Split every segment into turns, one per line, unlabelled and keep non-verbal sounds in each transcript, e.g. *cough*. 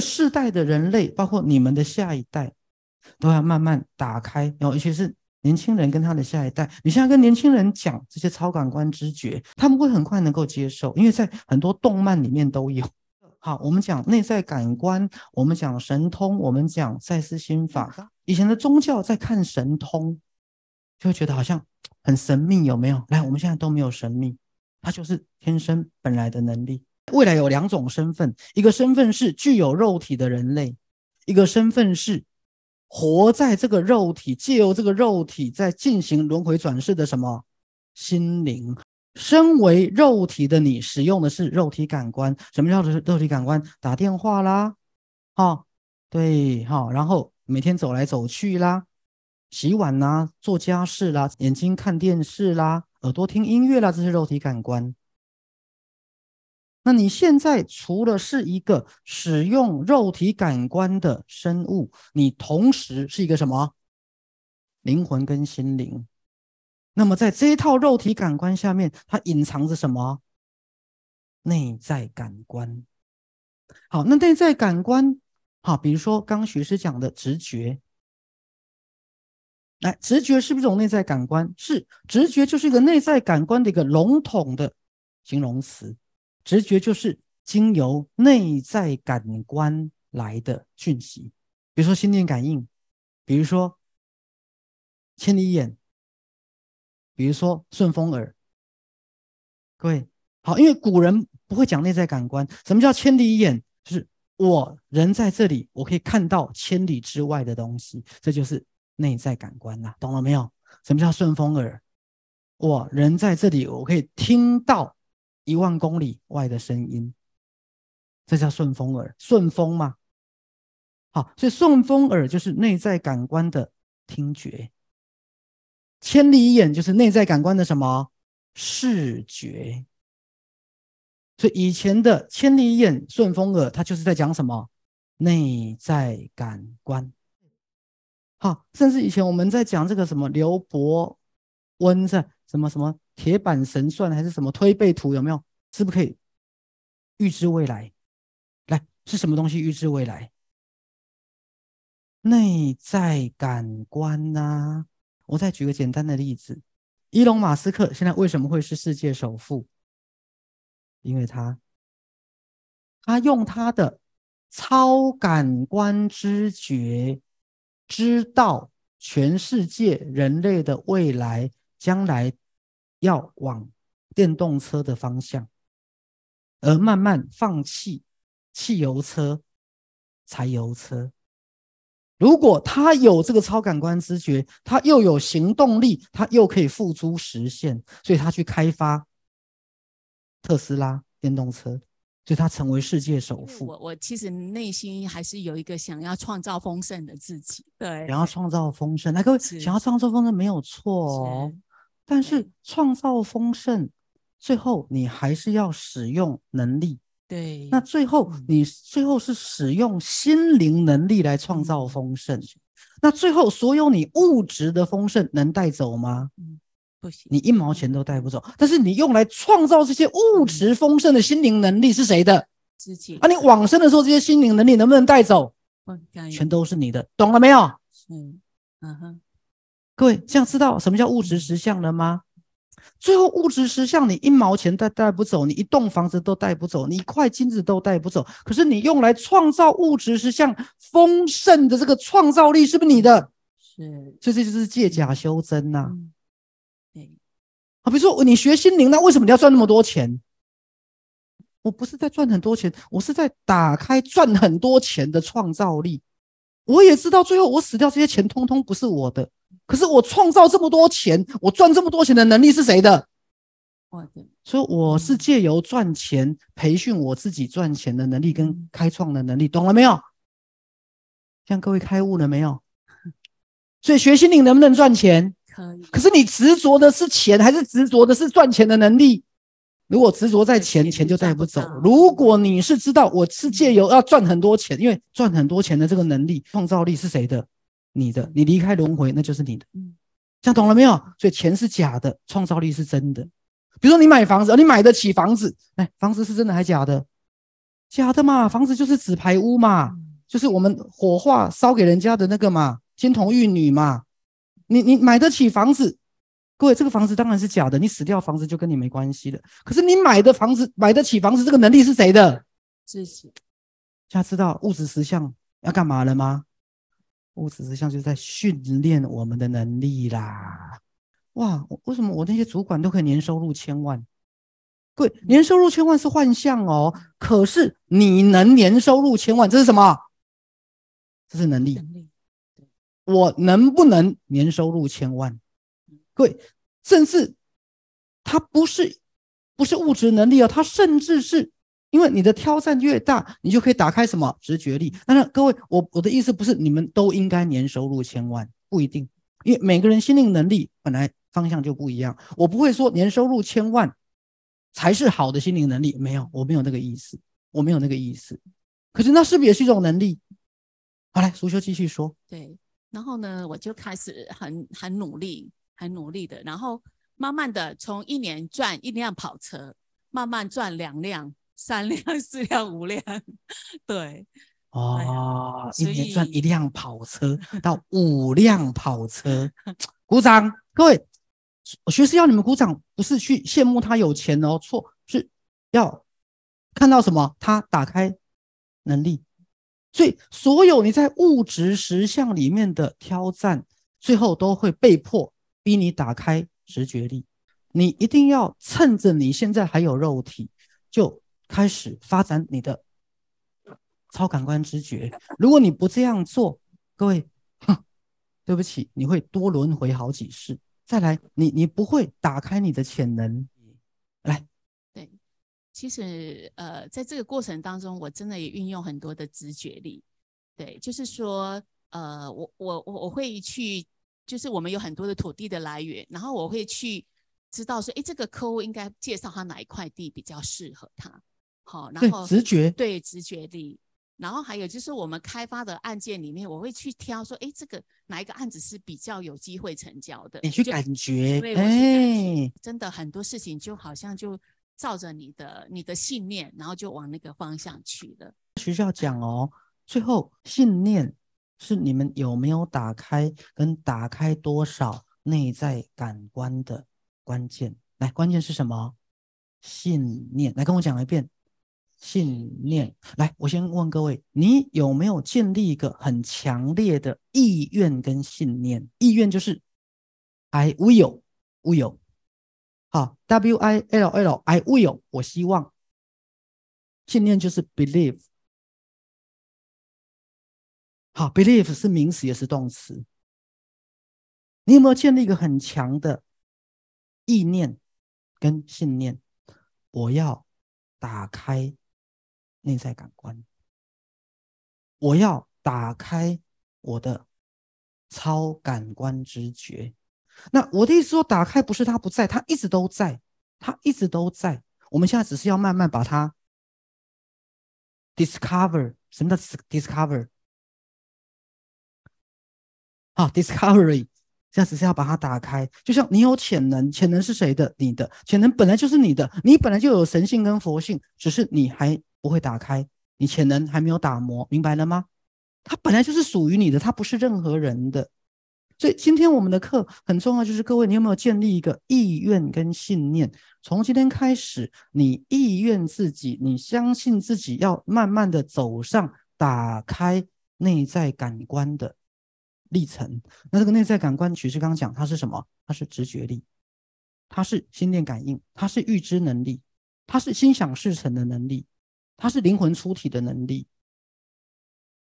世代的人类，包括你们的下一代，都要慢慢打开。尤其是年轻人跟他的下一代，你现在跟年轻人讲这些超感官知觉，他们会很快能够接受，因为在很多动漫里面都有。好，我们讲内在感官，我们讲神通，我们讲赛斯心法。以前的宗教在看神通，就会觉得好像很神秘，有没有？来，我们现在都没有神秘，它就是天生本来的能力。未来有两种身份，一个身份是具有肉体的人类，一个身份是活在这个肉体，借由这个肉体在进行轮回转世的什么心灵。身为肉体的你，使用的是肉体感官。什么叫做肉体感官？打电话啦，好，对，好，然后每天走来走去啦，洗碗啦，做家事啦，眼睛看电视啦，耳朵听音乐啦，这些肉体感官。那你现在除了是一个使用肉体感官的生物，你同时是一个什么灵魂跟心灵？那么在这一套肉体感官下面，它隐藏着什么内在感官？好，那内在感官，好，比如说刚学师讲的直觉，来，直觉是不是一种内在感官？是，直觉就是一个内在感官的一个笼统的形容词。直觉就是经由内在感官来的讯息，比如说心电感应，比如说千里眼，比如说顺风耳。各位好，因为古人不会讲内在感官，什么叫千里眼？就是我人在这里，我可以看到千里之外的东西，这就是内在感官啦。懂了没有？什么叫顺风耳？我人在这里，我可以听到。一万公里外的声音，这叫顺风耳，顺风吗？好，所以顺风耳就是内在感官的听觉。千里眼就是内在感官的什么视觉。所以以前的千里眼、顺风耳，它就是在讲什么内在感官。好，甚至以前我们在讲这个什么刘伯温在。什么什么铁板神算还是什么推背图有没有？是不是可以预知未来？来是什么东西预知未来？内在感官呐！我再举个简单的例子：，伊隆马斯克现在为什么会是世界首富？因为他，他用他的超感官知觉，知道全世界人类的未来。将来要往电动车的方向，而慢慢放弃汽油车、柴油车。如果他有这个超感官知觉，他又有行动力，他又可以付诸实现，所以他去开发特斯拉电动车，所以他成为世界首富。我
我其实内心还是有一个想要创造丰盛的自己，对，
想要创造丰盛。那各位想要创造丰盛没有错哦。但是创造丰盛，最后你还是要使用能力。对，那最后你最后是使用心灵能力来创造丰盛。那最后所有你物质的丰盛能带走吗？嗯，不行，你一毛钱都带不走。但是你用来创造这些物质丰盛的心灵能力是谁的？自己。啊，你往生的时候，这些心灵能力能不能带走？全都是你的，懂了没有？嗯，嗯哼。各位，这样知道什么叫物质实相了吗？最后物质实相，你一毛钱带带不走，你一栋房子都带不走，你一块金子都带不走。可是你用来创造物质实相丰盛的这个创造力，是不是你的？是，所以这就是借假修真呐。好，比如说你学心灵，那为什么你要赚那么多钱？我不是在赚很多钱，我是在打开赚很多钱的创造力。我也知道，最后我死掉，这些钱通通不是我的。可是我创造这么多钱，我赚这么多钱的能力是谁的？所以我是借由赚钱培训我自己赚钱的能力跟开创的能力，懂了没有？向各位开悟了没有？*laughs* 所以学心灵能不能赚钱？可以。可是你执着的是钱，还是执着的是赚钱的能力？如果执着在钱，钱就带不走。如果你是知道我是借由要赚很多钱，因为赚很多钱的这个能力创造力是谁的？你的，你离开轮回，那就是你的。样懂了没有？所以钱是假的，创造力是真的。比如说你买房子，你买得起房子，哎，房子是真的还假的？假的嘛，房子就是纸牌屋嘛，就是我们火化烧给人家的那个嘛，金童玉女嘛。你你买得起房子，各位这个房子当然是假的，你死掉房子就跟你没关系了。可是你买的房子，买得起房子这个能力是谁的？自己。大家知道物质实相要干嘛了吗？物质相就是在训练我们的能力啦，哇！为什么我那些主管都可以年收入千万？贵年收入千万是幻象哦，可是你能年收入千万，这是什么？这是能力。我能不能年收入千万？贵，甚至他不是不是物质能力哦，他甚至是。因为你的挑战越大，你就可以打开什么直觉力。但然，各位，我我的意思不是你们都应该年收入千万，不一定，因为每个人心灵能力本来方向就不一样。我不会说年收入千万才是好的心灵能力，没有，我没有那个意思，我没有那个意思。可是那是不是也是一种能力？好嘞，苏修继续说。
对，然后呢，我就开始很很努力，很努力的，然后慢慢的从一年赚一辆跑车，慢慢赚两辆。三辆、*laughs* 四辆、五辆，对，
哦，一年赚一辆跑车 *laughs* 到五辆跑车，鼓掌，各位，学士要你们鼓掌，不是去羡慕他有钱哦，错，是要看到什么？他打开能力，所以所有你在物质实相里面的挑战，最后都会被迫逼你打开直觉力，你一定要趁着你现在还有肉体，就。开始发展你的超感官直觉。如果你不这样做，各位，对不起，你会多轮回好几世。再来，你你不会打开你的潜能。来，
对，其实呃，在这个过程当中，我真的也运用很多的直觉力。对，就是说，呃，我我我我会去，就是我们有很多的土地的来源，然后我会去知道说，哎，这个客户应该介绍他哪一块地比较适合他。好，然后直觉，对直觉力，然后还有就是我们开发的案件里面，我会去挑说，哎，这个哪一个案子是比较有机会成交的？你去感
觉，哎，
真的很多事情就好像就照着你的你的信念，然后就往那个方向去了。
学校讲哦，最后信念是你们有没有打开跟打开多少内在感官的关键。来，关键是什么？信念。来跟我讲一遍。信念，来，我先问各位，你有没有建立一个很强烈的意愿跟信念？意愿就是 I will, will 好，W I L L I will 我希望。信念就是 believe 好，believe 是名词也是动词。你有没有建立一个很强的意念跟信念？我要打开。内在感官，我要打开我的超感官直觉。那我的意思说，打开不是他不在，他一直都在，他一直都在。我们现在只是要慢慢把它 discover 什么叫 discover 好 discovery，现在只是要把它打开。就像你有潜能，潜能是谁的？你的潜能本来就是你的，你本来就有神性跟佛性，只是你还。不会打开，你潜能还没有打磨，明白了吗？它本来就是属于你的，它不是任何人的。所以今天我们的课很重要，就是各位，你有没有建立一个意愿跟信念？从今天开始，你意愿自己，你相信自己，要慢慢的走上打开内在感官的历程。那这个内在感官，其实刚刚讲，它是什么？它是直觉力，它是心电感应，它是预知能力，它是心想事成的能力。它是灵魂出体的能力，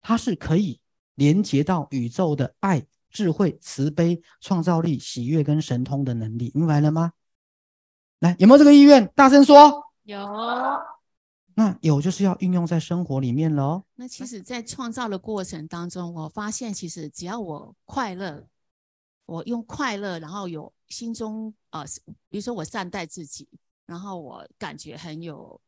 它是可以连接到宇宙的爱、智慧、慈悲、创造力、喜悦跟神通的能力，明白了吗？来，有没有这个意愿？大声说。有。那有就是要运用在生活里面喽。
那其实，在创造的过程当中，我发现，其实只要我快乐，我用快乐，然后有心中啊，比如说我善待自己，然后我感觉很有，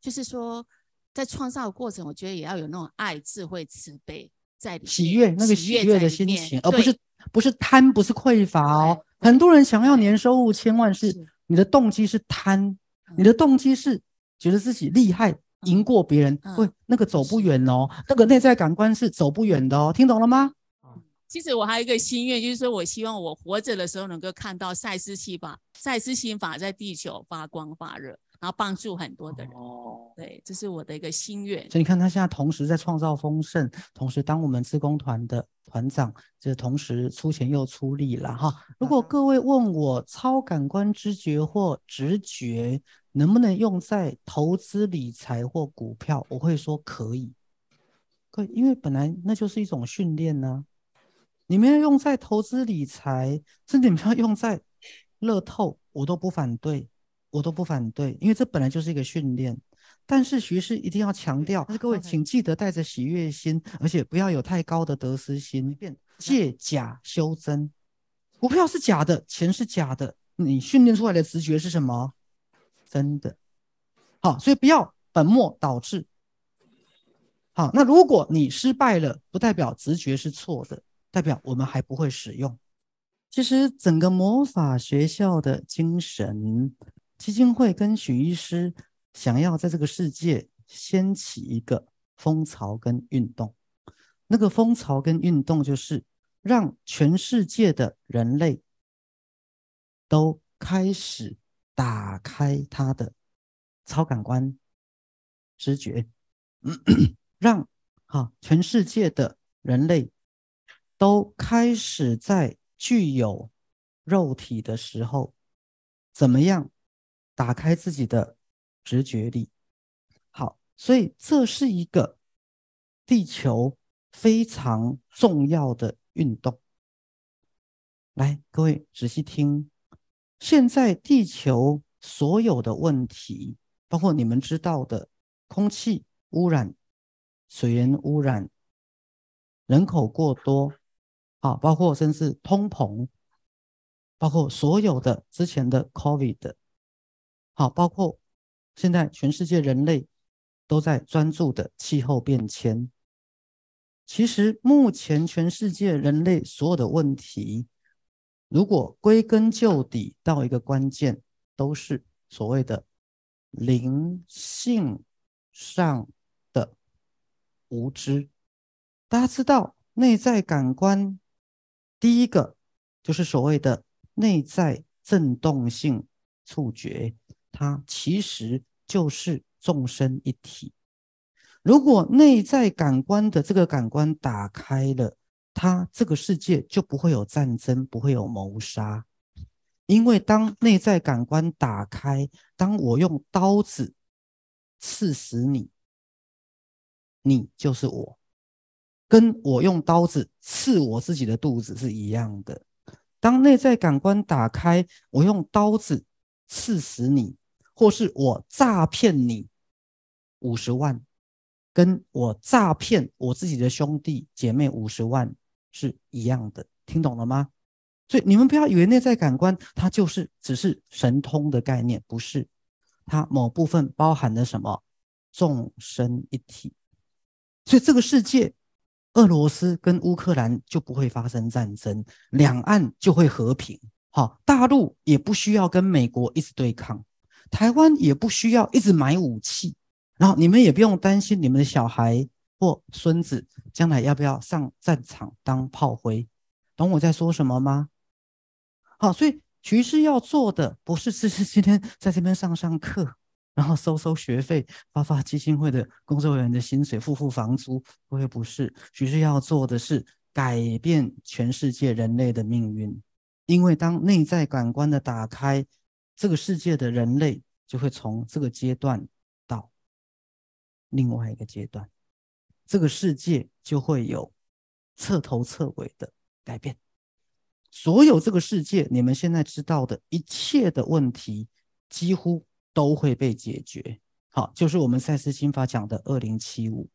就是说。在创造过程，我觉得也要有那种爱、智慧、慈悲在里。喜悦，那个喜悦的心情，而不是
不是贪，不是匮乏哦。很多人想要年收入千万，是你的动机是贪，你的动机是觉得自己厉害，赢过别人，会那个走不远哦。那个内在感官是走不远的哦。听懂了吗？
其实我还有一个心愿，就是说我希望我活着的时候能够看到赛斯心法，赛斯心法在地球发光发热。然后帮助很多的人，对，这是我的一个心愿。
所以你看，他现在同时在创造丰盛，同时当我们自工团的团长，就是同时出钱又出力了哈。如果各位问我超感官知觉或直觉能不能用在投资理财或股票，我会说可以，可以，因为本来那就是一种训练呢。你们要用在投资理财，甚至你们要用在乐透，我都不反对。我都不反对，因为这本来就是一个训练。但是徐师一定要强调，各位请记得带着喜悦心，而且不要有太高的得失心，变借假修真。股票是假的，钱是假的，你训练出来的直觉是什么？真的。好，所以不要本末倒置。好，那如果你失败了，不代表直觉是错的，代表我们还不会使用。其实整个魔法学校的精神。基金会跟许医师想要在这个世界掀起一个风潮跟运动，那个风潮跟运动就是让全世界的人类都开始打开他的超感官直觉，*coughs* 让哈全世界的人类都开始在具有肉体的时候怎么样？打开自己的直觉力，好，所以这是一个地球非常重要的运动。来，各位仔细听，现在地球所有的问题，包括你们知道的空气污染、水源污染、人口过多，啊，包括甚至通膨，包括所有的之前的 COVID。好，包括现在全世界人类都在专注的气候变迁。其实目前全世界人类所有的问题，如果归根究底到一个关键，都是所谓的灵性上的无知。大家知道，内在感官第一个就是所谓的内在震动性触觉。它其实就是众生一体。如果内在感官的这个感官打开了，它这个世界就不会有战争，不会有谋杀。因为当内在感官打开，当我用刀子刺死你，你就是我，跟我用刀子刺我自己的肚子是一样的。当内在感官打开，我用刀子刺死你。或是我诈骗你五十万，跟我诈骗我自己的兄弟姐妹五十万是一样的，听懂了吗？所以你们不要以为内在感官它就是只是神通的概念，不是它某部分包含的什么众生一体。所以这个世界，俄罗斯跟乌克兰就不会发生战争，两岸就会和平。好，大陆也不需要跟美国一直对抗。台湾也不需要一直买武器，然后你们也不用担心你们的小孩或孙子将来要不要上战场当炮灰，懂我在说什么吗？好，所以其师要做的不是只是今天在这边上上课，*laughs* 然后收收学费，发发基金会的工作人员的薪水，付付房租，不会不是其师要做的是改变全世界人类的命运，因为当内在感官的打开。这个世界的人类就会从这个阶段到另外一个阶段，这个世界就会有彻头彻尾的改变。所有这个世界你们现在知道的一切的问题，几乎都会被解决。好，就是我们赛斯心法讲的二零七五。